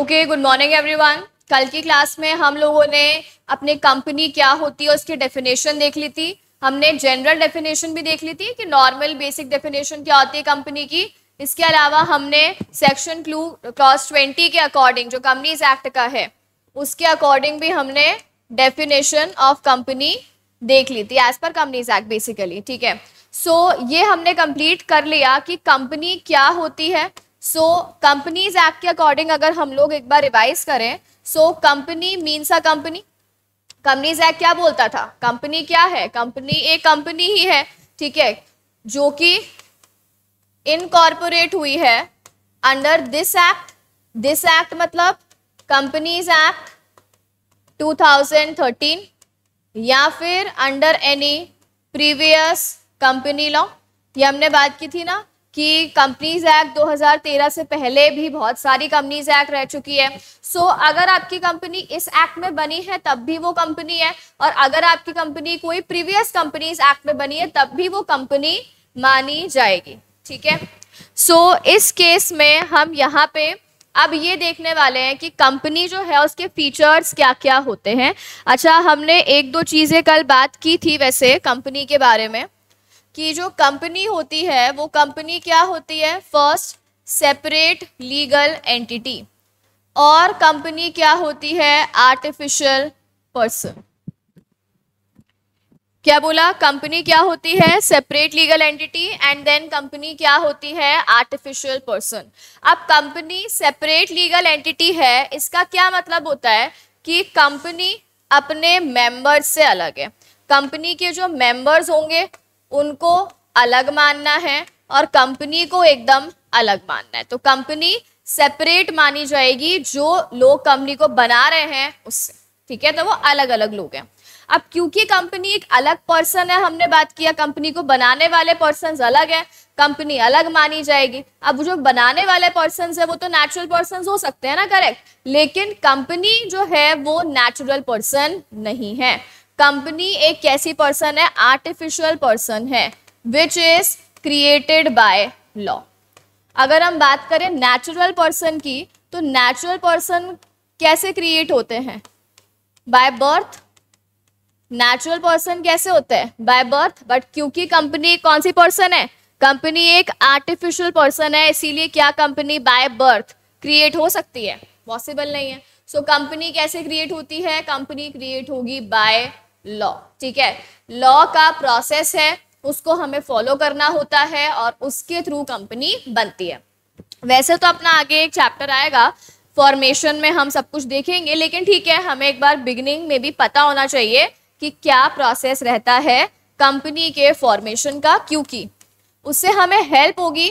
Okay good morning everyone कल की class में हम लोगों ने अपने कंपनी क्या होती है उसकी डेफिनेशन देख ली थी हमने जनरल डेफिनेशन भी देख ली थी कि नॉर्मल बेसिक डेफिनेशन क्या होती है कंपनी की इसके अलावा हमने सेक्शन क्लू क्लास ट्वेंटी के अकॉर्डिंग जो कंपनीज एक्ट का है उसके अकॉर्डिंग भी हमने डेफिनेशन ऑफ कंपनी देख ली थी as per companies act basically ठीक है सो so, ये हमने कंप्लीट कर लिया कि कंपनी क्या होती है सो कंपनीज एक्ट के अकॉर्डिंग अगर हम लोग एक बार रिवाइज करें so company means a company companies act क्या बोलता था कंपनी क्या है कंपनी एक कंपनी ही है ठीक है जो कि इनकॉर्पोरेट हुई है under this act this act मतलब कंपनीज एक्ट 2013 या फिर under any previous company law ये हमने बात की थी ना कि कंपनीज एक्ट 2013 से पहले भी बहुत सारी कंपनीज एक्ट रह चुकी है सो so, अगर आपकी कंपनी इस एक्ट में बनी है तब भी वो कंपनी है और अगर आपकी कंपनी कोई प्रीवियस कंपनीज एक्ट में बनी है तब भी वो कंपनी मानी जाएगी ठीक है सो so, इस केस में हम यहाँ पे अब ये देखने वाले हैं कि कंपनी जो है उसके फीचर्स क्या क्या होते हैं अच्छा हमने एक दो चीज़ें कल बात की थी वैसे कंपनी के बारे में कि जो कंपनी होती है वो कंपनी क्या होती है फर्स्ट सेपरेट लीगल एंटिटी और कंपनी क्या होती है आर्टिफिशियल पर्सन क्या बोला कंपनी क्या होती है separate legal entity and then company क्या होती है आर्टिफिशियल पर्सन अब कंपनी सेपरेट लीगल एंटिटी है इसका क्या मतलब होता है कि कंपनी अपने मेंबर्स से अलग है कंपनी के जो मेंबर्स होंगे उनको अलग मानना है और कंपनी को एकदम अलग मानना है तो कंपनी सेपरेट मानी जाएगी जो लोग कंपनी को बना रहे हैं उससे ठीक है तो वो अलग अलग लोग हैं अब क्योंकि कंपनी एक अलग पर्सन है हमने बात किया कंपनी को बनाने वाले पर्सन अलग है कंपनी अलग मानी जाएगी अब जो बनाने वाले पर्सन है वो तो नेचुरल पर्सन हो सकते हैं ना करेक्ट लेकिन कंपनी जो है वो नेचुरल पर्सन नहीं है कंपनी एक कैसी पर्सन है आर्टिफिशियल पर्सन है which is created by law अगर हम बात करें नेचुरल पर्सन की तो नेचुरल पर्सन कैसे क्रिएट होते हैं बाय बर्थ नेचुरल पर्सन कैसे होते हैं बाय बर्थ बट क्योंकि कंपनी कौन सी पर्सन है कंपनी एक आर्टिफिशियल पर्सन है इसीलिए क्या कंपनी बाय बर्थ क्रिएट हो सकती है पॉसिबल नहीं है सो so, कंपनी कैसे क्रिएट होती है कंपनी क्रिएट होगी बाय लॉ ठीक है लॉ का प्रोसेस है उसको हमें फॉलो करना होता है और उसके थ्रू कंपनी बनती है वैसे तो अपना आगे एक चैप्टर आएगा फॉर्मेशन में हम सब कुछ देखेंगे लेकिन ठीक है हमें एक बार बिगिनिंग में भी पता होना चाहिए कि क्या प्रोसेस रहता है कंपनी के फॉर्मेशन का क्योंकि उससे हमें हेल्प होगी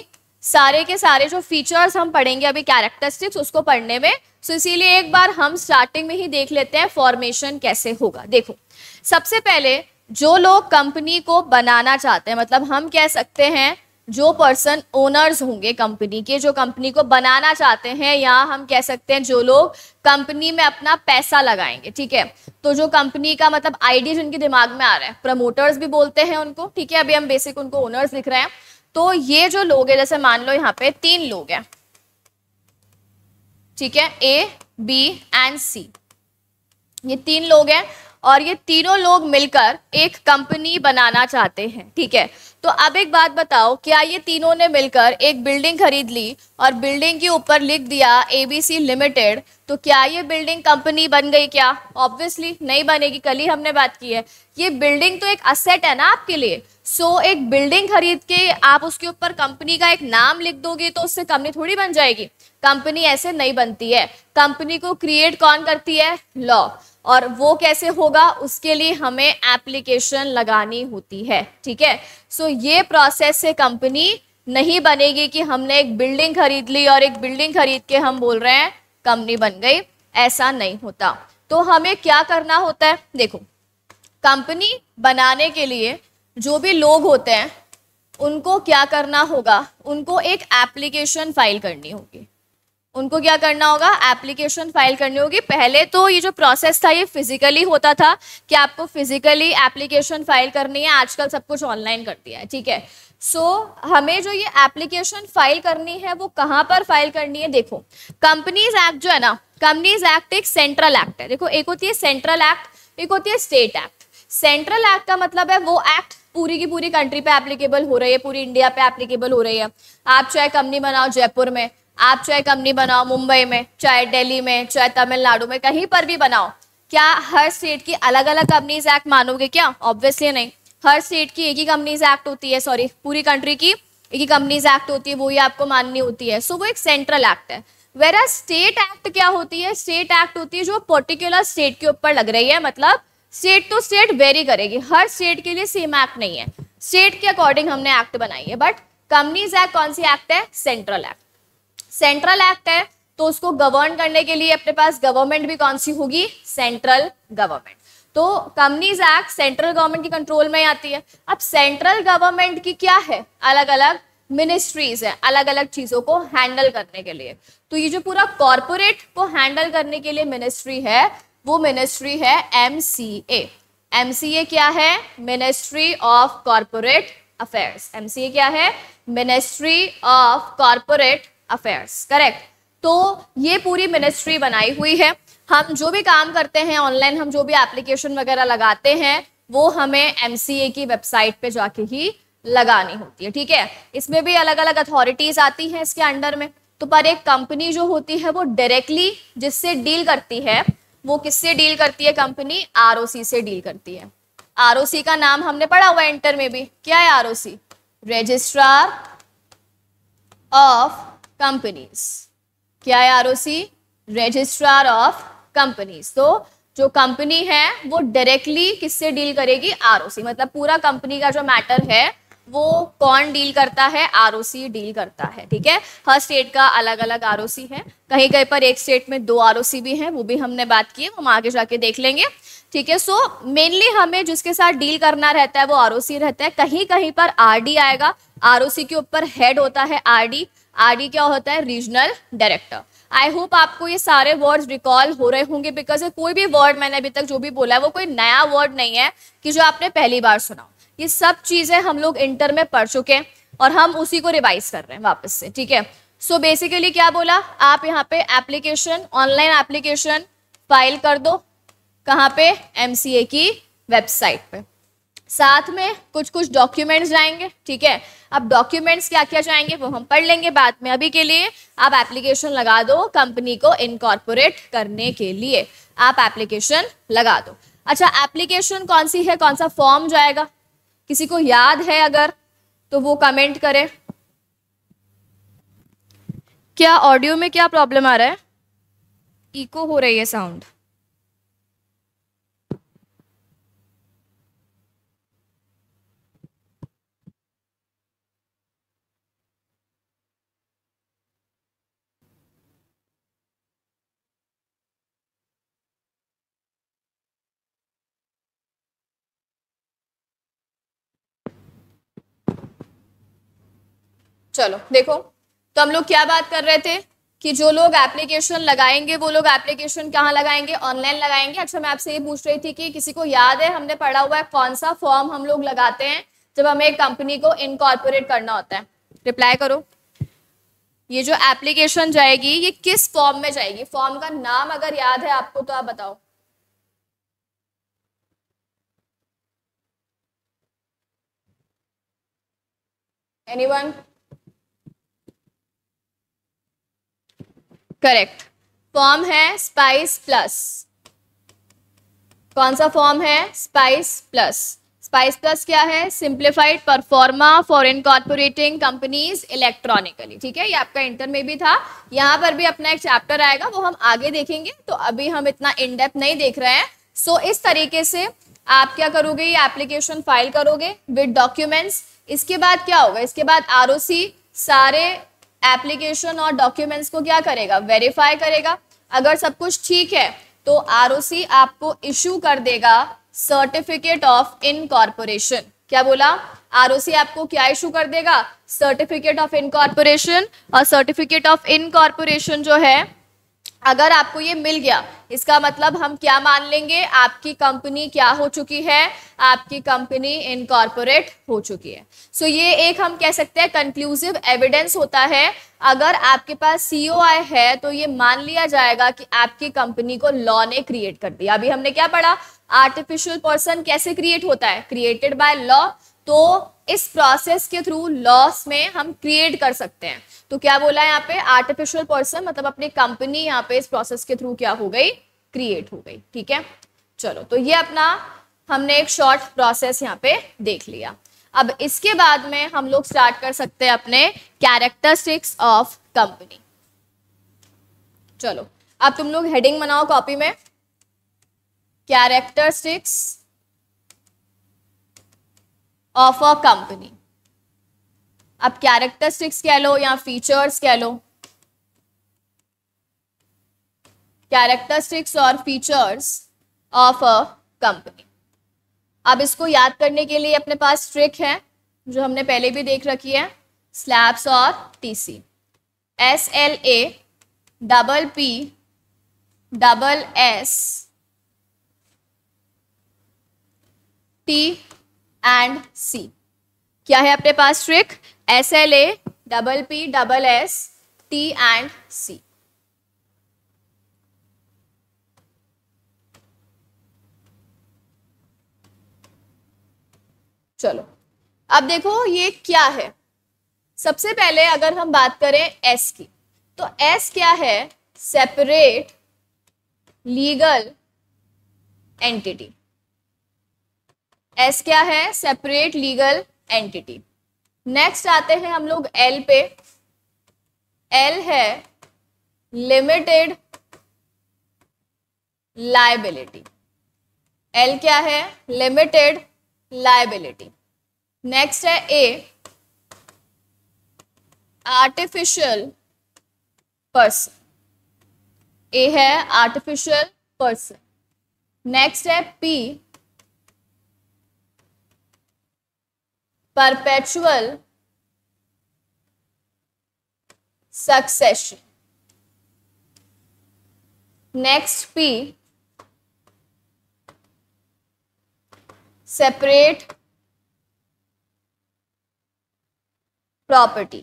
सारे के सारे जो फीचर्स हम पढ़ेंगे अभी कैरेक्टरिस्टिक्स उसको पढ़ने में सो इसीलिए एक बार हम स्टार्टिंग में ही देख लेते हैं फॉर्मेशन कैसे होगा देखो सबसे पहले जो लोग कंपनी को बनाना चाहते हैं मतलब हम कह सकते हैं जो पर्सन ओनर्स होंगे कंपनी के जो कंपनी को बनाना चाहते हैं या हम कह सकते हैं जो लोग कंपनी में अपना पैसा लगाएंगे ठीक है तो जो कंपनी का मतलब आइडिया जिनके दिमाग में आ रहा है प्रमोटर्स भी बोलते हैं उनको ठीक है अभी हम बेसिक उनको ओनर्स लिख रहे हैं तो ये जो लोग है जैसे मान लो यहाँ पे तीन लोग हैं ठीक है ए बी एंड सी ये तीन लोग हैं और ये तीनों लोग मिलकर एक कंपनी बनाना चाहते हैं ठीक है तो अब एक बात बताओ क्या ये तीनों ने मिलकर एक बिल्डिंग खरीद ली और बिल्डिंग के ऊपर लिख दिया एबीसी लिमिटेड तो क्या ये बिल्डिंग कंपनी बन गई क्या ऑब्वियसली नहीं बनेगी कल ही हमने बात की है ये बिल्डिंग तो एक असेट है ना आपके लिए सो so, एक बिल्डिंग खरीद के आप उसके ऊपर कंपनी का एक नाम लिख दोगे तो उससे कंपनी थोड़ी बन जाएगी कंपनी ऐसे नहीं बनती है कंपनी को क्रिएट कौन करती है लॉ और वो कैसे होगा उसके लिए हमें एप्लीकेशन लगानी होती है ठीक है सो ये प्रोसेस से कंपनी नहीं बनेगी कि हमने एक बिल्डिंग खरीद ली और एक बिल्डिंग खरीद के हम बोल रहे हैं कंपनी बन गई ऐसा नहीं होता तो हमें क्या करना होता है देखो कंपनी बनाने के लिए जो भी लोग होते हैं उनको क्या करना होगा उनको एक एप्लीकेशन फाइल करनी होगी उनको क्या करना होगा एप्लीकेशन फाइल करनी होगी पहले तो ये जो प्रोसेस था ये फिजिकली होता था कि आपको फिजिकली एप्लीकेशन फाइल करनी है आजकल सब कुछ ऑनलाइन कर दिया है ठीक है सो so, हमें जो ये एप्लीकेशन फाइल करनी है वो कहाँ पर फाइल करनी है देखो कंपनीज एक्ट जो है ना कंपनीज एक्ट एक सेंट्रल एक्ट है देखो एक होती है सेंट्रल एक्ट एक होती है स्टेट एक्ट सेंट्रल एक्ट का मतलब है वो एक्ट पूरी की पूरी कंट्री पे एप्लीकेबल हो रही है पूरी इंडिया पे एप्लीकेबल हो रही है आप चाहे कंपनी बनाओ जयपुर में आप चाहे कंपनी बनाओ मुंबई में चाहे दिल्ली में चाहे तमिलनाडु में कहीं पर भी बनाओ क्या हर स्टेट की अलग अलग कंपनीज एक्ट मानोगे क्या ऑब्वियसली नहीं हर स्टेट की एक ही कंपनीज एक्ट होती है सॉरी पूरी कंट्री की एक ही कंपनीज एक्ट होती है वो ही आपको माननी होती है सो so, वो एक सेंट्रल एक्ट है वेरा स्टेट एक्ट क्या होती है स्टेट एक्ट होती है जो पर्टिकुलर स्टेट के ऊपर लग रही है मतलब स्टेट टू स्टेट वेरी करेगी हर स्टेट के लिए सेम एक्ट नहीं है स्टेट के अकॉर्डिंग हमने एक्ट बनाई है बट कंपनीज एक्ट कौन सी एक्ट है सेंट्रल एक्ट सेंट्रल एक्ट है तो उसको गवर्न करने के लिए अपने पास गवर्नमेंट भी कौन सी होगी सेंट्रल गवर्नमेंट तो कंपनीज एक्ट सेंट्रल गवर्नमेंट की कंट्रोल में आती है अब सेंट्रल गवर्नमेंट की क्या है अलग अलग मिनिस्ट्रीज है अलग अलग चीज़ों को हैंडल करने के लिए तो ये जो पूरा कॉरपोरेट को हैंडल करने के लिए मिनिस्ट्री है वो मिनिस्ट्री है M C M C A क्या है ministry of corporate affairs M क्या है ministry of corporate affairs correct तो ये पूरी मिनिस्ट्री बनाई हुई है हम जो भी काम करते हैं ऑनलाइन हम जो भी एप्लीकेशन वगैरह लगाते हैं वो हमें एम की वेबसाइट पे जाके ही लगानी होती है ठीक है इसमें भी अलग अलग अथॉरिटीज आती हैं इसके अंडर में तो पर एक कंपनी जो होती है वो डायरेक्टली जिससे डील करती है वो किससे डील करती है कंपनी आर से डील करती है आर का नाम हमने पढ़ा हुआ इंटर में भी क्या है आर रजिस्ट्रार ऑफ कंपनीज क्या है सी रजिस्ट्रार ऑफ कंपनीज तो जो कंपनी है वो डायरेक्टली किससे डील करेगी सी मतलब पूरा कंपनी का जो मैटर है वो कौन डील करता है सी डील करता है ठीक है हर स्टेट का अलग अलग सी है कहीं कहीं पर एक स्टेट में दो सी भी हैं वो भी हमने बात की हम आगे जाके देख लेंगे ठीक है सो मेनली हमें जिसके साथ डील करना रहता है वो सी रहता है कहीं कहीं पर डी आएगा सी के ऊपर हेड होता है डी आर क्या होता है रीजनल डायरेक्टर आई होप आपको ये सारे वर्ड्स रिकॉल हो रहे होंगे बिकॉज कोई भी वर्ड मैंने अभी तक जो भी बोला है वो कोई नया वर्ड नहीं है कि जो आपने पहली बार सुना ये सब चीजें हम लोग इंटर में पढ़ चुके हैं और हम उसी को रिवाइज कर रहे हैं वापस से ठीक है सो so बेसिकली क्या बोला आप यहाँ पे एप्लीकेशन ऑनलाइन एप्लीकेशन फाइल कर दो कहाँ पे एम की वेबसाइट पे साथ में कुछ कुछ डॉक्यूमेंट्स जाएंगे ठीक है अब डॉक्यूमेंट्स क्या क्या जाएंगे वो हम पढ़ लेंगे बाद में अभी के लिए आप एप्लीकेशन लगा दो कंपनी को इनकॉर्पोरेट करने के लिए आप एप्लीकेशन लगा दो अच्छा एप्लीकेशन कौन सी है कौन सा फॉर्म जाएगा किसी को याद है अगर तो वो कमेंट करें क्या ऑडियो में क्या प्रॉब्लम आ रहा है इको हो रही है साउंड चलो देखो तो हम लोग क्या बात कर रहे थे कि जो लोग एप्लीकेशन लगाएंगे वो लोग एप्लीकेशन कहाँ लगाएंगे ऑनलाइन लगाएंगे अच्छा मैं आपसे ये पूछ रही थी कि किसी को याद है हमने पढ़ा हुआ है कौन सा फॉर्म हम लोग लगाते हैं जब हमें एक कंपनी को इनकॉर्पोरेट करना होता है रिप्लाई करो ये जो एप्लीकेशन जाएगी ये किस फॉर्म में जाएगी फॉर्म का नाम अगर याद है आपको तो आप बताओ एनी करेक्ट फॉर्म है स्पाइस प्लस कौन सा फॉर्म है स्पाइस प्लस स्पाइस प्लस क्या है simplified proforma for incorporating companies electronically ठीक है ये आपका इंटर में भी था यहाँ पर भी अपना एक चैप्टर आएगा वो हम आगे देखेंगे तो अभी हम इतना इनडेप्थ नहीं देख रहे हैं सो so, इस तरीके से आप क्या करोगे ये एप्लीकेशन फाइल करोगे विद डॉक्यूमेंट्स इसके बाद क्या होगा इसके बाद आर सारे एप्लीकेशन और डॉक्यूमेंट्स को क्या करेगा वेरीफाई करेगा अगर सब कुछ ठीक है तो आर आपको इशू कर देगा सर्टिफिकेट ऑफ इनकॉर्पोरेशन क्या बोला आर आपको क्या इशू कर देगा सर्टिफिकेट ऑफ इनकॉर्पोरेशन और सर्टिफिकेट ऑफ इनकॉर्पोरेशन जो है अगर आपको ये मिल गया इसका मतलब हम क्या मान लेंगे आपकी कंपनी क्या हो चुकी है आपकी कंपनी इनकॉर्पोरेट हो चुकी है सो so ये एक हम कह सकते हैं कंक्लूसिव एविडेंस होता है अगर आपके पास सीओ आई है तो ये मान लिया जाएगा कि आपकी कंपनी को लॉ ने क्रिएट कर दिया अभी हमने क्या पढ़ा आर्टिफिशियल पर्सन कैसे क्रिएट होता है क्रिएटेड बाय लॉ तो इस प्रोसेस के थ्रू लॉस में हम क्रिएट कर सकते हैं तो क्या बोला है यहाँ पे आर्टिफिशियल पर्सन मतलब अपनी कंपनी यहाँ पे इस प्रोसेस के थ्रू क्या हो गई क्रिएट हो गई ठीक है चलो तो ये अपना हमने एक शॉर्ट प्रोसेस यहाँ पे देख लिया अब इसके बाद में हम लोग स्टार्ट कर सकते हैं अपने कैरेक्टरिस्टिक्स ऑफ कंपनी चलो अब तुम लोग हेडिंग बनाओ कॉपी में कैरेक्टरिस्टिक्स ऑफ अ कंपनी अब कैरेक्टरिस्टिक्स कह लो या फीचर्स कह लो कैरेक्टरिस्टिक्स और फीचर्स ऑफ अ कंपनी अब इसको याद करने के लिए अपने पास ट्रिक है जो हमने पहले भी देख रखी है स्लैब्स और TC S L A double P double S T and C क्या है अपने पास trick S L A double P double S T and C चलो अब देखो ये क्या है सबसे पहले अगर हम बात करें एस की तो एस क्या है सेपरेट लीगल एंटिटी एस क्या है सेपरेट लीगल एंटिटी नेक्स्ट आते हैं हम लोग एल पे एल है लिमिटेड लाइबिलिटी एल क्या है लिमिटेड लाइबिलिटी नेक्स्ट है ए आर्टिफिशियल पर्सन ए है आर्टिफिशियल पर्सन नेक्स्ट है P perpetual succession. Next P separate property.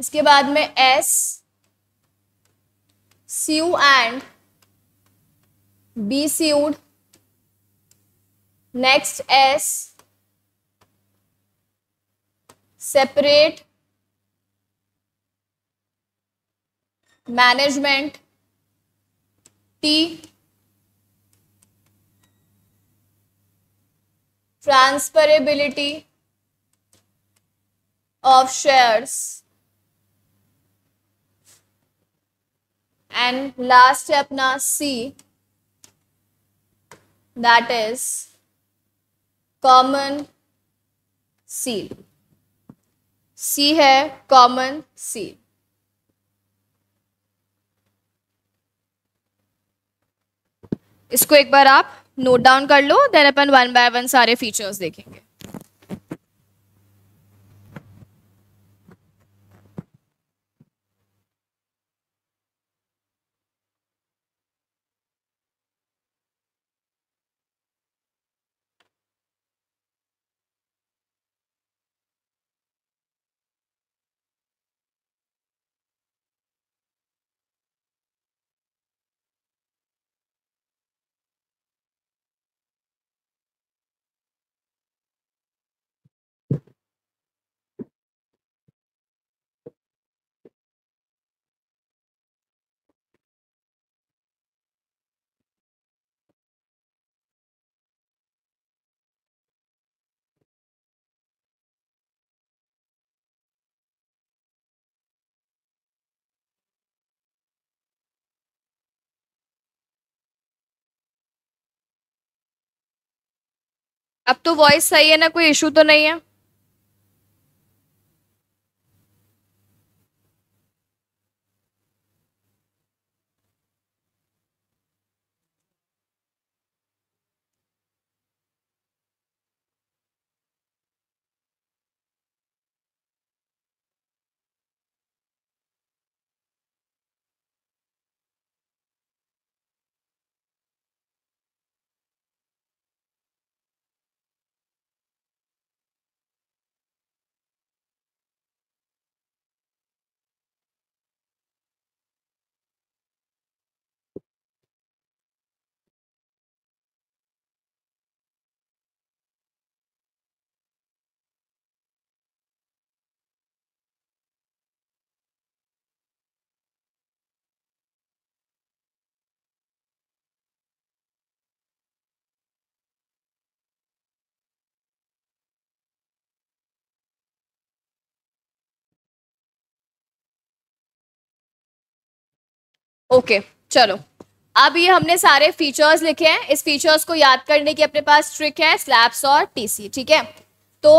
इसके बाद में S sue and be sued next S separate management T transferability of shares and last है अपना C that is common seal C है common seal इसको एक बार आप नोट डाउन कर लो देन अपन वन बाय वन सारे फीचर्स देखेंगे अब तो वॉइस सही है ना कोई इशू तो नहीं है ओके चलो अब ये हमने सारे फीचर्स लिखे हैं इस फीचर्स को याद करने की अपने पास ट्रिक है स्लैब्स और टीसी ठीक है तो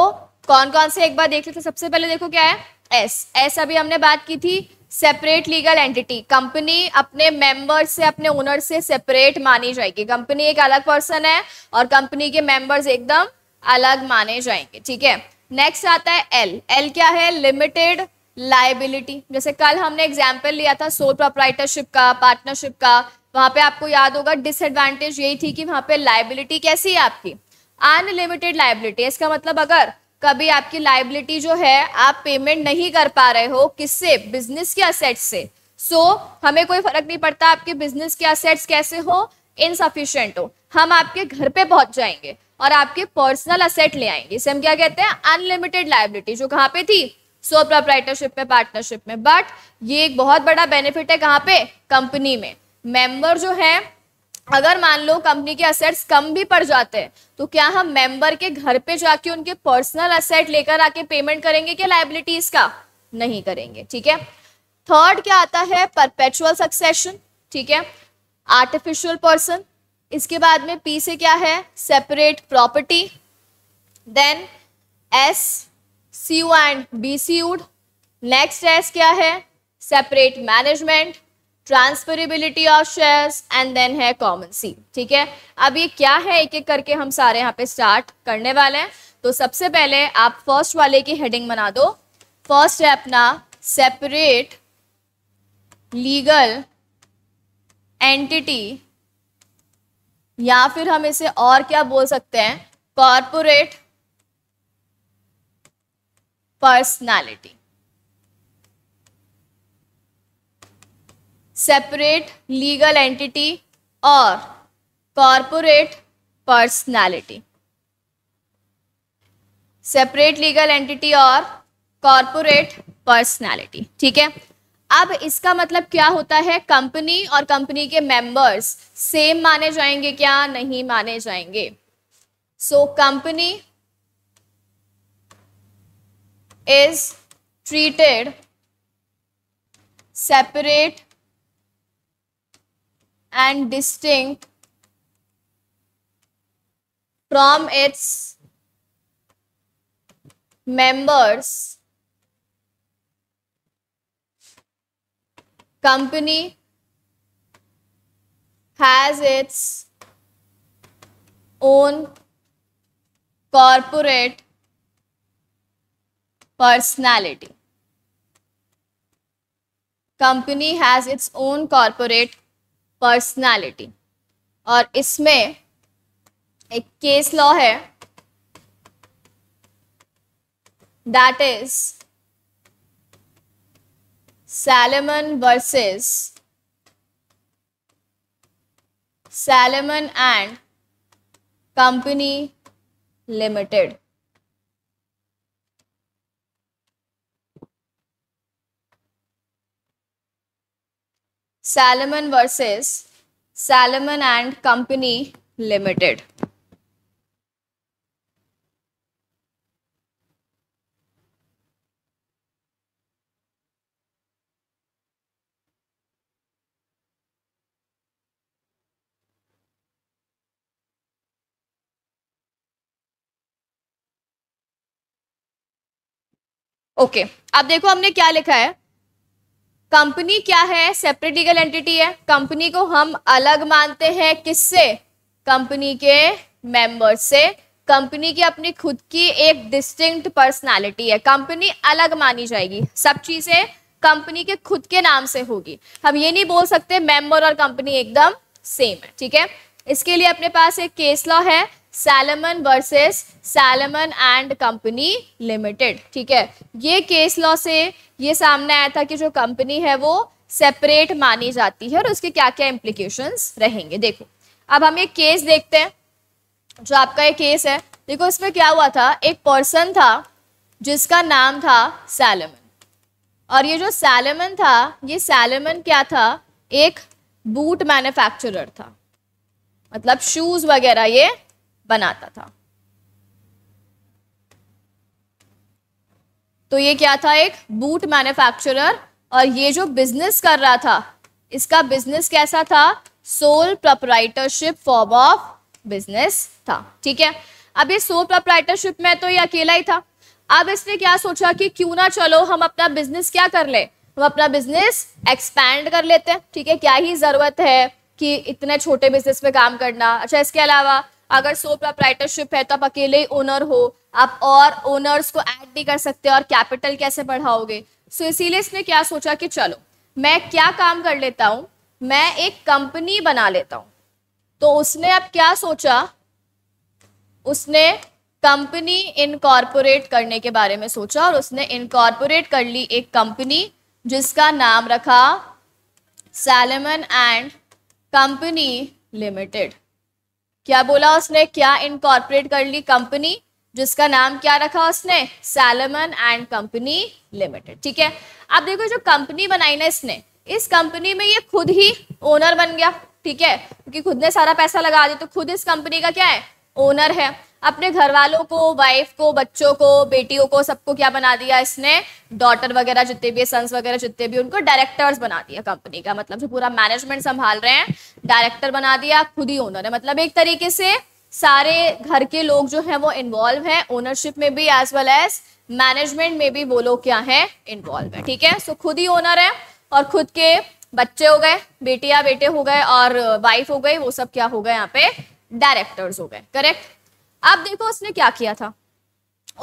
कौन कौन से एक बार देख लेते सबसे पहले देखो क्या है एस एस अभी हमने बात की थी सेपरेट लीगल एंटिटी कंपनी अपने मेंबर्स से अपने ओनर से सेपरेट मानी जाएगी कंपनी एक अलग पर्सन है और कंपनी के मेंबर्स एकदम अलग माने जाएंगे ठीक है नेक्स्ट आता है एल एल क्या है लिमिटेड लाइबिलिटी जैसे कल हमने एग्जाम्पल लिया था सोल प्रोपराइटरशिप का पार्टनरशिप का वहाँ पे आपको याद होगा डिसएडवांटेज यही थी कि वहां पे लाइबिलिटी कैसी है आपकी अनलिमिटेड लाइबिलिटी इसका मतलब अगर कभी आपकी लाइबिलिटी जो है आप पेमेंट नहीं कर पा रहे हो किससे बिजनेस के असेट से सो so, हमें कोई फर्क नहीं पड़ता आपके बिजनेस के असेट्स कैसे हो इनसफिशियंट हो हम आपके घर पे पहुंच जाएंगे और आपके पर्सनल असेट ले आएंगे इसे हम क्या कहते हैं अनलिमिटेड लाइबिलिटी जो कहाँ पे थी सो प्रोपराइटरशिप में पार्टनरशिप में बट ये एक बहुत बड़ा बेनिफिट है कहाँ पे कंपनी में मेंबर जो है अगर मान लो कंपनी के असेट्स कम भी पड़ जाते हैं तो क्या हम मेंबर के घर पे जाके उनके पर्सनल असेट लेकर आके पेमेंट करेंगे क्या लाइबिलिटीज का नहीं करेंगे ठीक है थर्ड क्या आता है परपेचुअल सक्सेशन ठीक है आर्टिफिशियल पर्सन इसके बाद में पी से क्या है separate property then S sue and be sued next S क्या है separate management transferability of shares and then है कॉमन सी ठीक है अब ये क्या है एक एक करके हम सारे यहाँ पे स्टार्ट करने वाले हैं तो सबसे पहले आप फर्स्ट वाले की हेडिंग बना दो फर्स्ट है अपना सेपरेट लीगल एंटिटी या फिर हम इसे और क्या बोल सकते हैं corporate personality. Separate legal entity or corporate personality. Separate legal entity और कॉरपोरेट पर्सनालिटी ठीक है अब इसका मतलब क्या होता है कंपनी और कंपनी के मेंबर्स सेम माने जाएंगे क्या नहीं माने जाएंगे so company is treated separate and distinct from its members company has its own corporate personality. Company has its own corporate personality. और इसमें एक केस लॉ है that is Salomon versus Salomon and company limited Salomon versus Salomon and company limited okay okay. अब देखो हमने क्या लिखा है कंपनी क्या है सेपरेट लीगल एंटिटी है कंपनी को हम अलग मानते हैं किससे कंपनी के मेंबर्स से कंपनी की अपनी खुद की एक डिस्टिंक्ट पर्सनालिटी है कंपनी अलग मानी जाएगी सब चीजें कंपनी के खुद के नाम से होगी हम ये नहीं बोल सकते मेंबर और कंपनी एकदम सेम है ठीक है इसके लिए अपने पास एक केस लॉ है Salomon versus Salomon and company limited ठीक है ये केस लॉ से ये सामने आया था कि जो कंपनी है वो सेपरेट मानी जाती है और उसके क्या क्या इम्प्लीकेशंस रहेंगे देखो अब हम ये केस देखते हैं जो आपका ये केस है देखो इसमें क्या हुआ था एक पर्सन था जिसका नाम था सैलमन और ये जो सैलमन था ये सैलमन क्या था एक बूट मैन्युफैक्चरर था मतलब शूज वगैरह ये बनाता था तो ये क्या था एक बूट मैन्युफैक्चरर और ये जो बिजनेस कर रहा था इसका बिजनेस कैसा था sole proprietorship form of business था ठीक है अब ये सोल प्रोपराइटरशिप में तो ये अकेला ही था अब इसने क्या सोचा कि क्यों ना चलो हम अपना बिजनेस क्या कर ले हम अपना बिजनेस एक्सपैंड कर लेते हैं ठीक है क्या ही जरूरत है कि इतने छोटे बिजनेस में काम करना अच्छा इसके अलावा अगर सोल प्रोप्राइटरशिप है तो आप अकेले ओनर हो आप और ओनर्स को ऐड नहीं कर सकते और कैपिटल कैसे बढ़ाओगे सो इसीलिए इसने क्या सोचा कि चलो मैं क्या काम कर लेता हूं मैं एक कंपनी बना लेता हूं तो उसने अब क्या सोचा उसने कंपनी इनकॉर्पोरेट करने के बारे में सोचा और उसने इनकॉर्पोरेट कर ली एक कंपनी जिसका नाम रखा सैलमन एंड कंपनी लिमिटेड क्या बोला उसने क्या इनकॉर्पोरेट कर ली कंपनी जिसका नाम क्या रखा उसने सैलमन एंड कंपनी लिमिटेड ठीक है अब देखो जो कंपनी बनाई ना इसने इस कंपनी में ये खुद ही ओनर बन गया ठीक है क्योंकि खुद ने सारा पैसा लगा दिया तो खुद इस कंपनी का क्या है ओनर है अपने घर वालों को वाइफ को बच्चों को बेटियों को सबको क्या बना दिया इसने डॉटर वगैरह जितने भी सन्स वगैरह जितने भी उनको डायरेक्टर्स बना दिया कंपनी का मतलब जो पूरा मैनेजमेंट संभाल रहे हैं डायरेक्टर बना दिया खुद ही ओनर है मतलब एक तरीके से सारे घर के लोग जो है वो इन्वॉल्व है ओनरशिप में भी एज वेल एज मैनेजमेंट में भी वो लोग क्या है इन्वॉल्व है ठीक है सो so, खुद ही ओनर है और खुद के बच्चे हो गए बेटिया बेटे हो गए और वाइफ हो गई वो सब क्या हो गए यहाँ पे डायरेक्टर्स हो गए करेक्ट अब देखो उसने क्या किया था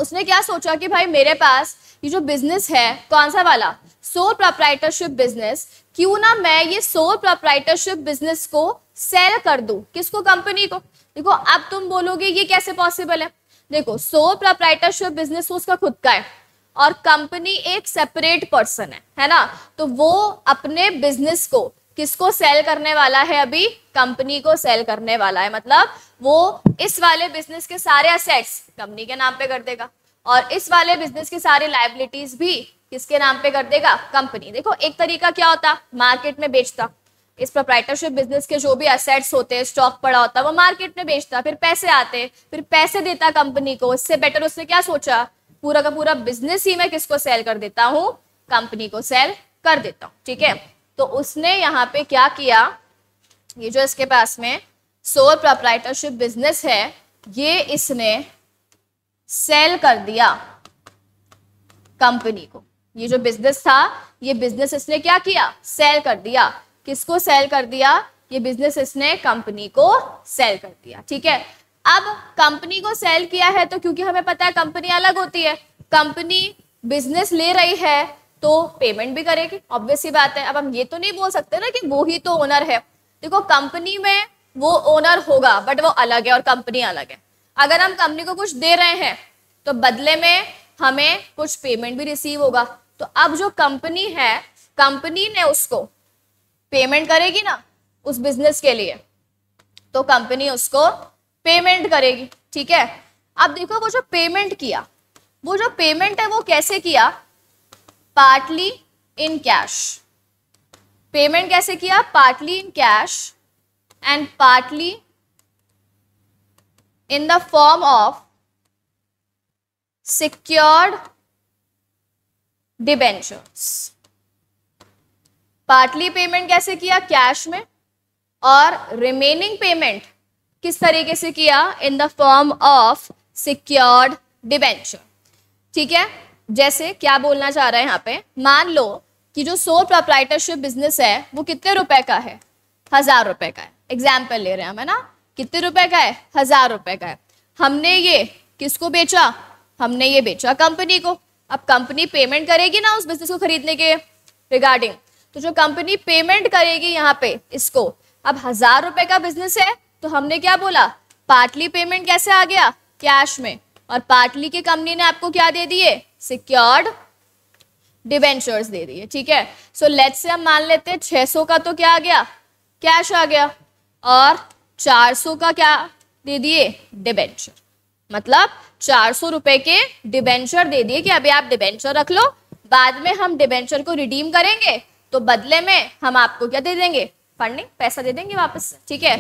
उसने क्या सोचा कि भाई मेरे पास ये जो बिजनेस है कौन सा वाला सोल प्रोपराइटरशिप बिजनेस क्यों ना मैं ये सोल प्रोपराइटरशिप बिजनेस को सेल कर दू किसको कंपनी को देखो अब तुम बोलोगे ये कैसे पॉसिबल है देखो सोल प्रोपराइटरशिप बिजनेस उसका खुद का है और कंपनी एक सेपरेट पर्सन है है ना तो वो अपने बिजनेस को किसको सेल करने वाला है अभी कंपनी को सेल करने वाला है मतलब वो इस वाले बिजनेस के सारे असेट्स कंपनी के नाम पे कर देगा और इस वाले बिजनेस के सारे लाइबिलिटीज भी किसके नाम पे कर देगा कंपनी देखो एक तरीका क्या होता मार्केट में बेचता इस प्रोप्राइटरशिप बिजनेस के जो भी असेट्स होते हैं स्टॉक पड़ा होता वो मार्केट में बेचता फिर पैसे आते फिर पैसे देता कंपनी को इससे बेटर उसने क्या सोचा पूरा का पूरा बिजनेस ही मैं किसको सेल कर देता हूँ कंपनी को सेल कर देता हूँ ठीक है तो उसने यहाँ पे क्या किया ये जो इसके पास में सोल प्रोपराइटरशिप बिजनेस है ये इसने सेल कर दिया कंपनी को ये जो बिजनेस था ये बिजनेस इसने क्या किया सेल कर दिया किसको सेल कर दिया ये बिजनेस इसने कंपनी को सेल कर दिया ठीक है अब कंपनी को सेल किया है तो क्योंकि हमें पता है कंपनी अलग होती है कंपनी बिजनेस ले रही है तो पेमेंट भी करेगी ऑब्वियस ही बात है अब हम ये तो नहीं बोल सकते ना कि वो ही तो ओनर है देखो कंपनी में वो ओनर होगा बट वो अलग है और कंपनी अलग है अगर हम कंपनी को कुछ दे रहे हैं तो बदले में हमें कुछ पेमेंट भी रिसीव होगा तो अब जो कंपनी है कंपनी ने उसको पेमेंट करेगी ना उस बिजनेस के लिए तो कंपनी उसको पेमेंट करेगी ठीक है अब देखो वो जो पेमेंट किया वो जो पेमेंट है वो कैसे किया पार्टली इन कैश पेमेंट कैसे किया partly in cash and partly in the form of secured debentures partly payment कैसे किया कैश में और रिमेनिंग पेमेंट किस तरीके से किया in the form of secured debenture ठीक है जैसे क्या बोलना चाह रहा है यहाँ पे मान लो कि जो सोल प्रोपराइटरशिप बिजनेस है वो कितने रुपए का है हजार रुपए का है एग्जाम्पल ले रहे हैं हम है ना कितने रुपए का है हजार रुपए का है हमने ये किसको बेचा हमने ये बेचा कंपनी को अब कंपनी पेमेंट करेगी ना उस बिजनेस को खरीदने के रिगार्डिंग तो जो कंपनी पेमेंट करेगी यहाँ पे इसको अब हजार रुपए का बिजनेस है तो हमने क्या बोला पार्टली पेमेंट कैसे आ गया कैश में और पार्टली की कंपनी ने आपको क्या दे दिए सिक्योर्ड डिवेंचर्स दे रही है ठीक है सो लेट से हम मान लेते हैं 600 का तो क्या आ गया कैश आ गया और 400 का क्या दे दिए डिबेंचर मतलब चार सौ रुपए के डिबेंचर दे दिए कि अभी आप डिबेंचर रख लो बाद में हम डिबेंचर को रिडीम करेंगे तो बदले में हम आपको क्या दे देंगे फंडिंग पैसा दे देंगे वापस ठीक है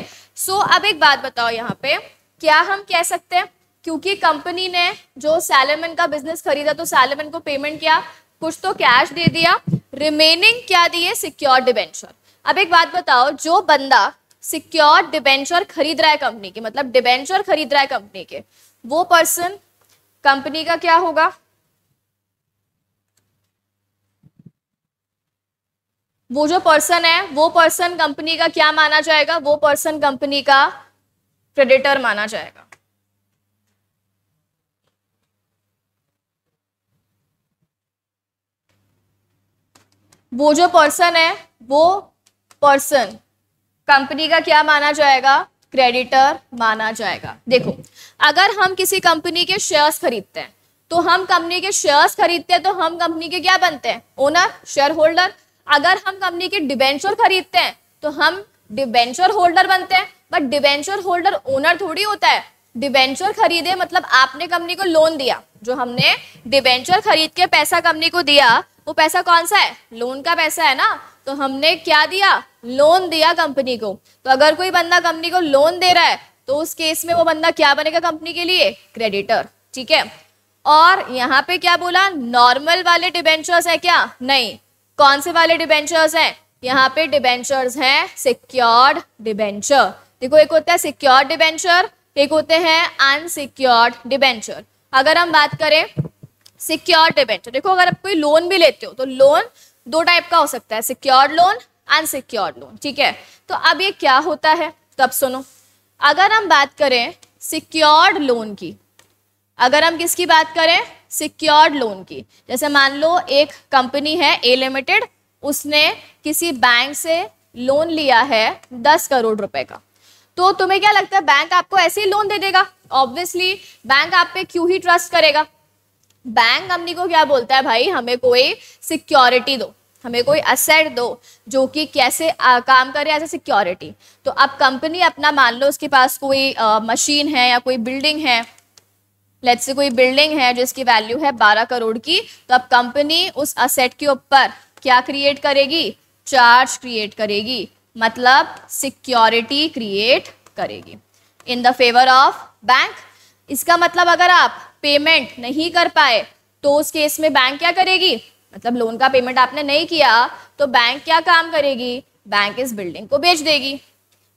सो अब एक बात बताओ यहाँ पे क्या हम कह सकते हैं क्योंकि कंपनी ने जो सैलेमन का बिजनेस खरीदा तो सैलेमन को पेमेंट किया कुछ तो कैश दे दिया रिमेनिंग क्या दिए सिक्योर डिबेंचर अब एक बात बताओ जो बंदा सिक्योर डिबेंचर खरीद रहा है कंपनी के मतलब डिबेंचर खरीद रहा है कंपनी के वो पर्सन कंपनी का क्या होगा वो जो पर्सन है वो पर्सन कंपनी का क्या माना जाएगा वो पर्सन कंपनी का क्रेडिटर माना जाएगा वो जो पर्सन है वो पर्सन कंपनी का क्या माना जाएगा क्रेडिटर माना जाएगा देखो अगर हम किसी कंपनी के शेयर्स खरीदते हैं तो हम कंपनी के शेयर्स खरीदते हैं तो हम कंपनी के क्या बनते हैं ओनर शेयर होल्डर अगर हम कंपनी के डिबेंचर खरीदते हैं तो हम डिबेंचर होल्डर बनते हैं बट डिबेंचर होल्डर ओनर थोड़ी होता है डिबेंचर खरीदे मतलब आपने कंपनी को लोन दिया जो हमने डिबेंचर खरीद के पैसा कंपनी को दिया वो पैसा कौन सा है लोन का पैसा है ना तो हमने क्या दिया लोन दिया कंपनी को तो अगर कोई बंदा कंपनी को लोन दे रहा है तो उस केस में वो बंदा क्या बनेगा कंपनी के लिए क्रेडिटर ठीक है और यहाँ पे क्या बोला नॉर्मल वाले डिबेंचर्स है क्या नहीं कौन से वाले डिबेंचर्स हैं यहाँ पे डिबेंचर्स हैं सिक्योर्ड डिबेंचर देखो एक होता है सिक्योर्ड डिबेंचर एक होते हैं अनसिक्योर्ड डिबेंचर अगर हम बात करें सिक्योर्ड डिबेंचर देखो अगर आप कोई लोन भी लेते हो तो लोन दो टाइप का हो सकता है सिक्योर्ड लोन अनसिक्योर्ड लोन ठीक है तो अब ये क्या होता है तो अब सुनो अगर हम बात करें सिक्योर्ड लोन की अगर हम किसकी बात करें सिक्योर्ड लोन की जैसे मान लो एक कंपनी है ए लिमिटेड उसने किसी बैंक से लोन लिया है दस करोड़ रुपए का तो तुम्हें क्या लगता है बैंक आपको ऐसे ही लोन दे देगा ऑब्वियसली बैंक आप पे क्यों ही ट्रस्ट करेगा बैंक कंपनी को क्या बोलता है भाई हमें कोई सिक्योरिटी दो हमें कोई असेट दो जो कि कैसे आ, काम करे एज ए सिक्योरिटी तो अब कंपनी अपना मान लो उसके पास कोई आ, मशीन है या कोई बिल्डिंग है लेट्स से कोई बिल्डिंग है जिसकी वैल्यू है बारह करोड़ की तो अब कंपनी उस असेट के ऊपर क्या क्रिएट करेगी चार्ज क्रिएट करेगी मतलब सिक्योरिटी क्रिएट करेगी in the favour of bank इसका मतलब अगर आप पेमेंट नहीं कर पाए तो उस केस में बैंक क्या करेगी मतलब लोन का पेमेंट आपने नहीं किया तो बैंक क्या काम करेगी बैंक इस बिल्डिंग को बेच देगी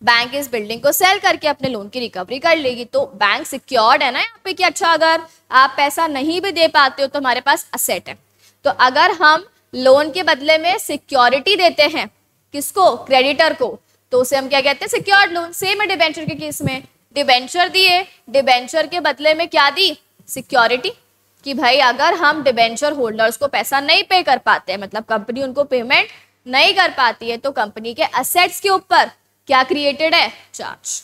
बैंक इस बिल्डिंग को सेल करके अपने लोन की रिकवरी कर लेगी तो बैंक सिक्योर्ड है ना यहाँ पे कि अच्छा अगर आप पैसा नहीं भी दे पाते हो तो हमारे पास असेट है तो अगर हम लोन के बदले में सिक्योरिटी देते हैं किसको क्रेडिटर को तो उसे हम क्या कहते हैं सिक्योर्ड लोन सेम है डिबेंचर के केस में डिबेंचर दिए डिबेंचर के बदले में क्या दी सिक्योरिटी कि भाई अगर हम डिबेंचर होल्डर्स को पैसा नहीं पे कर पाते मतलब कंपनी उनको पेमेंट नहीं कर पाती है तो कंपनी के असेट्स के ऊपर क्या क्रिएटेड है चार्ज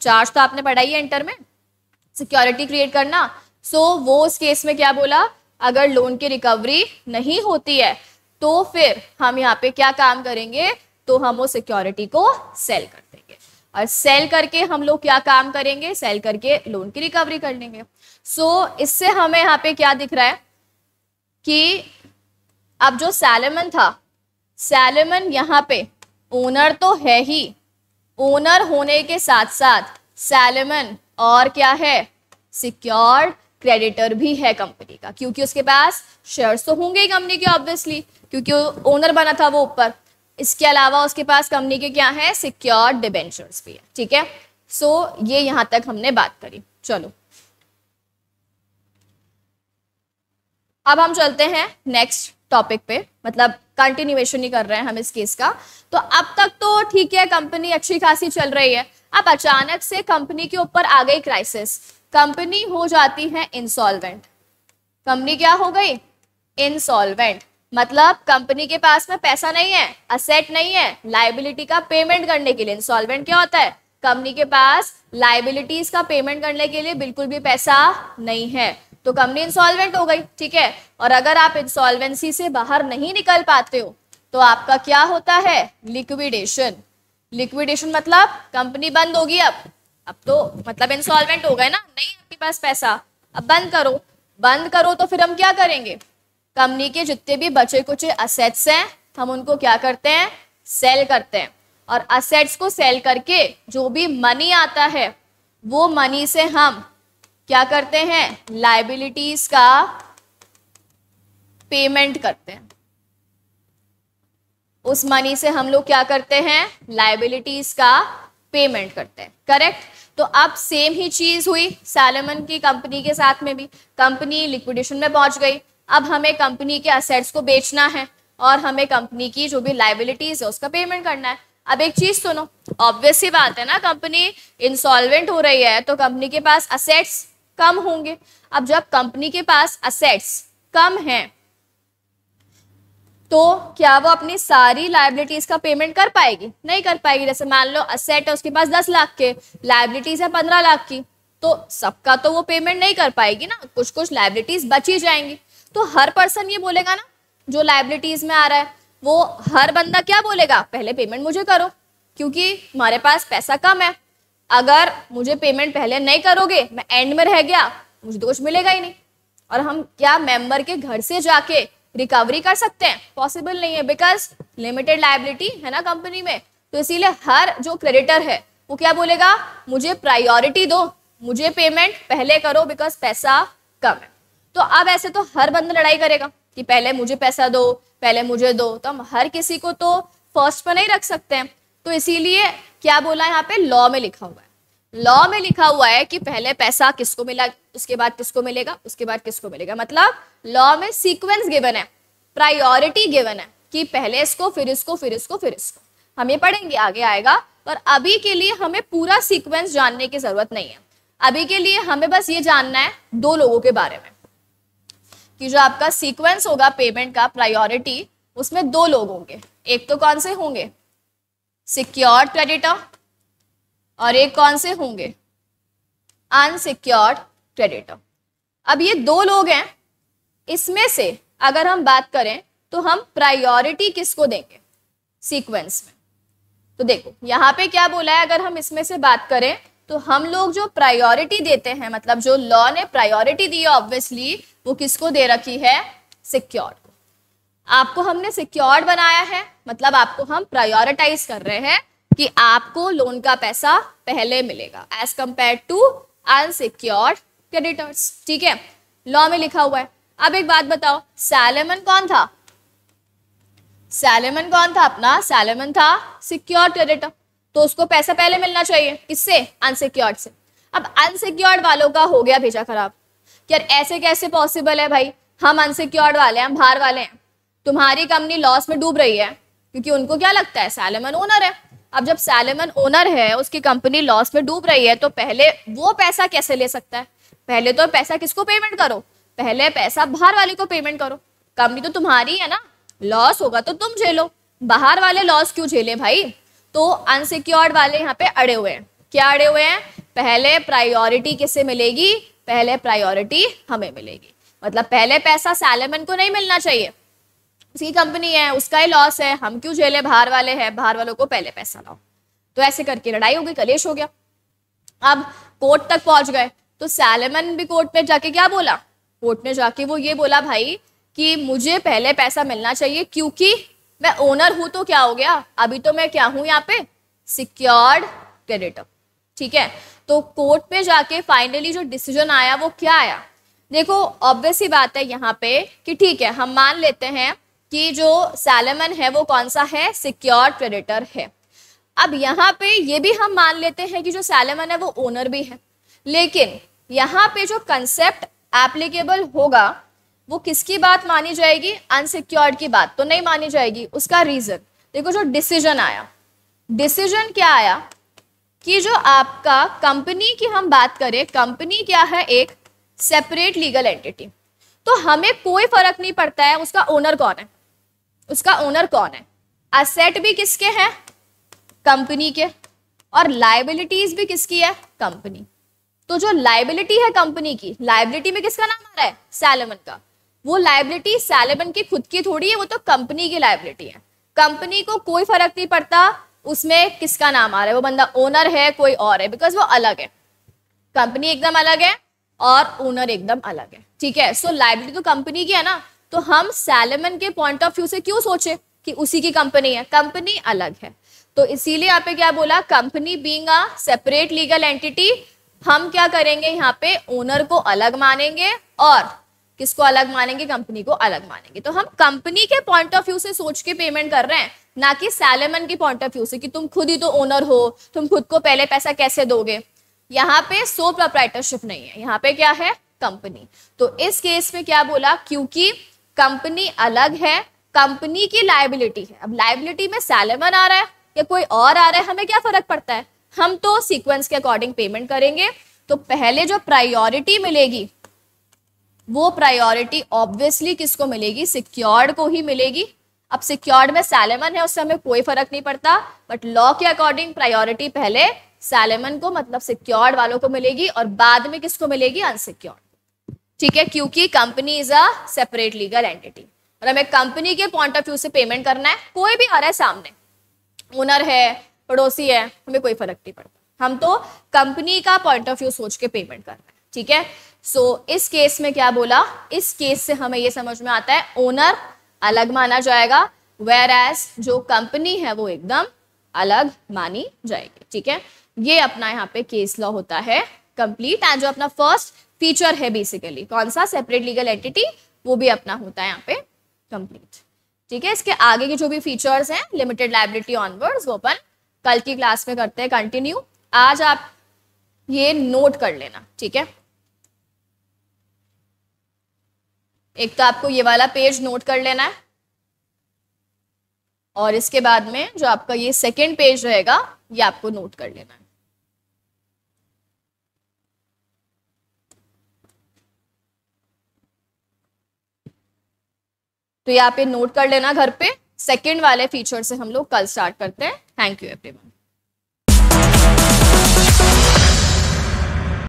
चार्ज तो आपने पढ़ाई है इंटर में सिक्योरिटी क्रिएट करना सो so, वो उस केस में क्या बोला अगर लोन की रिकवरी नहीं होती है तो फिर हम यहाँ पे क्या काम करेंगे तो हम वो सिक्योरिटी को सेल कर देंगे और सेल करके हम लोग क्या काम करेंगे सेल करके लोन की रिकवरी कर लेंगे सो so, इससे हमें यहाँ पे क्या दिख रहा है कि अब जो सैलेमन था सैलेमन यहाँ पे ओनर तो है ही ओनर होने के साथ साथ सैलेमन और क्या है सिक्योर्ड क्रेडिटर भी है कंपनी का क्योंकि उसके पास शेयर्स तो होंगे ही कंपनी के ऑब्वियसली क्योंकि ओनर बना था वो ऊपर इसके अलावा उसके पास कंपनी के क्या है सिक्योर्ड डिबेंचर्स भी है ठीक है सो so, ये यहाँ तक हमने बात करी चलो अब हम चलते हैं नेक्स्ट टॉपिक पे मतलब कंटिन्यूएशन ही कर रहे हैं हम इस केस का तो अब तक तो ठीक है कंपनी अच्छी खासी चल रही है अब अचानक से कंपनी के ऊपर आ गई क्राइसिस कंपनी हो जाती है इंसॉल्वेंट कंपनी क्या हो गई इंसॉल्वेंट मतलब कंपनी के पास में पैसा नहीं है असेट नहीं है लाइबिलिटी का पेमेंट करने के लिए इंसॉल्वेंट क्या होता है कंपनी के पास लाइबिलिटीज का पेमेंट करने के लिए बिल्कुल भी पैसा नहीं है तो कंपनी इंसॉल्वेंट हो गई ठीक है और अगर आप इंसॉल्वेंसी से बाहर नहीं निकल पाते हो तो आपका क्या होता है लिक्विडेशन लिक्विडेशन मतलब कंपनी बंद होगी अब अब तो मतलब इंसॉल्वेंट हो गए ना नहीं आपके पास पैसा अब बंद करो बंद करो तो फिर हम क्या करेंगे कंपनी के जितने भी बचे कुछ असेट्स हैं हम उनको क्या करते हैं सेल करते हैं और असेट्स को सेल करके जो भी मनी आता है वो मनी से हम क्या करते हैं लाइबिलिटीज का पेमेंट करते हैं उस मनी से हम लोग क्या करते हैं लाइबिलिटीज का पेमेंट करते हैं करेक्ट तो अब सेम ही चीज हुई सैलमन की कंपनी के साथ में भी कंपनी लिक्विडेशन में पहुंच गई अब हमें कंपनी के असेट्स को बेचना है और हमें कंपनी की जो भी लाइबिलिटीज है उसका पेमेंट करना है अब एक चीज सुनो ऑब्वियस ही बात है ना कंपनी इंसॉल्वेंट हो रही है तो कंपनी के पास असेट्स कम होंगे अब जब कंपनी के पास असेट्स कम हैं तो क्या वो अपनी सारी लाइबिलिटीज का पेमेंट कर पाएगी नहीं कर पाएगी जैसे मान लो असेट है उसके पास दस लाख के लाइबिलिटीज है पंद्रह लाख की तो सबका तो वो पेमेंट नहीं कर पाएगी ना कुछ कुछ लाइबिलिटीज बची जाएंगी तो हर पर्सन ये बोलेगा ना जो लाइबिलिटीज में आ रहा है वो हर बंदा क्या बोलेगा पहले पेमेंट मुझे करो क्योंकि हमारे पास पैसा कम है अगर मुझे पेमेंट पहले नहीं करोगे मैं एंड में रह गया मुझे दोष मिलेगा ही नहीं और हम क्या मेंबर के घर से जाके रिकवरी कर सकते हैं पॉसिबल नहीं है बिकॉज लिमिटेड लाइबिलिटी है ना कंपनी में तो इसीलिए हर जो क्रेडिटर है वो क्या बोलेगा मुझे प्रायोरिटी दो मुझे पेमेंट पहले करो बिकॉज पैसा कम है तो अब ऐसे तो हर बंद लड़ाई करेगा कि पहले मुझे पैसा दो पहले मुझे दो तो हम हर किसी को तो फर्स्ट पर नहीं रख सकते हैं तो इसीलिए क्या बोला यहाँ पे लॉ में लिखा हुआ है लॉ में लिखा हुआ है कि पहले पैसा किसको मिला उसके बाद किसको मिलेगा उसके बाद किसको मिलेगा मतलब लॉ में सीक्वेंस गिवन है प्रायोरिटी गिवन है कि पहले इसको फिर इसको फिर इसको फिर इसको हम ये पढ़ेंगे आगे आएगा पर अभी के लिए हमें पूरा सीक्वेंस जानने की जरूरत नहीं है अभी के लिए हमें बस ये जानना है दो लोगों के बारे में कि जो आपका सीक्वेंस होगा पेमेंट का प्रायोरिटी उसमें दो लोग होंगे एक तो कौन से होंगे सिक्योर्ड क्रेडिटर और एक कौन से होंगे अनसिक्योर्ड क्रेडिटर अब ये दो लोग हैं इसमें से अगर हम बात करें तो हम प्रायोरिटी किसको देंगे सीक्वेंस में तो देखो यहाँ पे क्या बोला है अगर हम इसमें से बात करें तो हम लोग जो प्रायोरिटी देते हैं मतलब जो लॉ ने प्रायोरिटी दी है ऑब्वियसली वो किसको दे रखी है सिक्योर्ड आपको हमने सिक्योर्ड बनाया है मतलब आपको हम प्रायोरिटाइज कर रहे हैं कि आपको लोन का पैसा पहले मिलेगा as compare to unsecured creditors ठीक है लॉ में लिखा हुआ है अब एक बात बताओ सैलेमन कौन था सैलेमन कौन था अपना सैलेमन था सिक्योर्ड क्रेडिटर तो उसको पैसा पहले मिलना चाहिए किससे अनसिक्योर्ड से अब अनसिक्योर्ड वालों का हो गया भेजा खराब यार ऐसे कैसे पॉसिबल है भाई हम अनसिक्योर्ड वाले हैं हम बाहर वाले हैं तुम्हारी कंपनी लॉस में डूब रही है क्योंकि उनको क्या लगता है सैलमन ओनर है अब जब सैलमन ओनर है उसकी कंपनी लॉस में डूब रही है तो पहले वो पैसा कैसे ले सकता है पहले तो पैसा किसको पेमेंट करो पहले पैसा बाहर वाले को पेमेंट करो कंपनी तो तुम्हारी है ना लॉस होगा तो तुम झेलो बाहर वाले लॉस क्यों झेले भाई तो अनसिक्योर्ड वाले यहाँ पे अड़े हुए हैं क्या अड़े हुए हैं पहले प्रायोरिटी किसे मिलेगी पहले प्रायोरिटी हमें मिलेगी मतलब पहले पैसा सैलमन को नहीं मिलना चाहिए उसकी कंपनी है उसका ही लॉस है हम क्यों झेले बाहर वाले हैं बाहर वालों को पहले पैसा लाओ तो ऐसे करके लड़ाई हो गई कलेश हो गया अब कोर्ट तक पहुंच गए तो सैलमन भी कोर्ट में जाके क्या बोला कोर्ट में जाके वो ये बोला भाई कि मुझे पहले पैसा मिलना चाहिए क्योंकि मैं ओनर हूं तो क्या हो गया अभी तो मैं क्या हूं यहाँ पे सिक्योर्ड क्रेडिटर ठीक है तो कोर्ट में जाके फाइनली जो डिसीजन आया वो क्या आया देखो ऑब्वियस ही बात है यहाँ पे कि ठीक है हम मान लेते हैं कि जो सैलमन है वो कौन सा है सिक्योर क्रेडिटर है अब यहाँ पे ये भी हम मान लेते हैं कि जो सैलमन है वो ओनर भी है लेकिन यहाँ पे जो कंसेप्ट एप्लीकेबल होगा वो किसकी बात मानी जाएगी अनसिक्योर्ड की बात तो नहीं मानी जाएगी उसका रीजन देखो जो डिसीजन आया डिसीजन क्या आया कि जो आपका कंपनी की हम बात करें कंपनी क्या है एक सेपरेट लीगल एंटिटी तो हमें कोई फर्क नहीं पड़ता है उसका ओनर कौन है उसका ओनर कौन है असेट भी किसके हैं कंपनी के और लाइबिलिटीज भी किसकी है कंपनी तो जो लाइबिलिटी है कंपनी की लाइबिलिटी में किसका नाम आ रहा है सैलमन का वो लाइबिलिटी सैलमन की खुद की थोड़ी है वो तो कंपनी की लाइबिलिटी है कंपनी को कोई फर्क नहीं पड़ता उसमें किसका नाम आ रहा है वो बंदा ओनर है कोई और है बिकॉज वो अलग है कंपनी एकदम अलग है और ओनर एकदम अलग है ठीक है सो लाइबिलिटी तो कंपनी की है ना तो हम सैलमन के पॉइंट ऑफ व्यू से क्यों सोचे कि उसी की कंपनी है कंपनी अलग है तो इसीलिए यहाँ पे क्या बोला company being separate legal entity हम क्या करेंगे यहाँ पे ओनर को अलग मानेंगे और किसको अलग मानेंगे कंपनी को अलग मानेंगे तो हम कंपनी के पॉइंट ऑफ व्यू से सोच के पेमेंट कर रहे हैं ना कि सैलमन के पॉइंट ऑफ व्यू से कि तुम खुद ही तो ओनर हो तुम खुद को पहले पैसा कैसे दोगे यहाँ पे सो प्रोप्राइटरशिप नहीं है यहाँ पे क्या है कंपनी तो इस केस में क्या बोला क्योंकि कंपनी अलग है कंपनी की लाइबिलिटी है अब लाइबिलिटी में सैलमन आ रहा है या कोई और आ रहा है हमें क्या फर्क पड़ता है हम तो सीक्वेंस के अकॉर्डिंग पेमेंट करेंगे तो पहले जो प्रायोरिटी मिलेगी वो प्रायोरिटी ऑब्वियसली किसको मिलेगी सिक्योर्ड को ही मिलेगी अब सिक्योर्ड में सैलेमन है उससे हमें कोई फर्क नहीं पड़ता बट लॉ के अकॉर्डिंग प्रायोरिटी पहले सैलेमन को मतलब सिक्योर्ड वालों को मिलेगी और बाद में किसको मिलेगी अनसिक्योर्ड ठीक है क्योंकि company is a separate legal entity और हमें कंपनी के पॉइंट ऑफ व्यू से पेमेंट करना है कोई भी आ रहा है सामने ओनर है पड़ोसी है हमें कोई फर्क नहीं पड़ता हम तो कंपनी का पॉइंट ऑफ व्यू सोच के पेमेंट करना है ठीक है सो so, इस केस में क्या बोला इस केस से हमें ये समझ में आता है ओनर अलग माना जाएगा वेर एज जो कंपनी है वो एकदम अलग मानी जाएगी ठीक है ये अपना यहाँ पे केस लॉ होता है कंप्लीट एंड जो अपना फर्स्ट फीचर है बेसिकली कौन सा सेपरेट लीगल एंटिटी वो भी अपना होता है यहाँ पे कंप्लीट ठीक है इसके आगे के जो भी फीचर्स हैं लिमिटेड लाइबिलिटी ऑनवर्ड्स वो अपन कल की क्लास में करते हैं कंटिन्यू आज आप ये नोट कर लेना ठीक है एक तो आपको ये वाला पेज नोट कर लेना है और इसके बाद में जो आपका ये सेकेंड पेज रहेगा ये आपको नोट कर लेना है तो ये आप ये नोट कर लेना घर पे सेकेंड वाले फीचर से हम लोग कल स्टार्ट करते हैं थैंक यू एवरीवन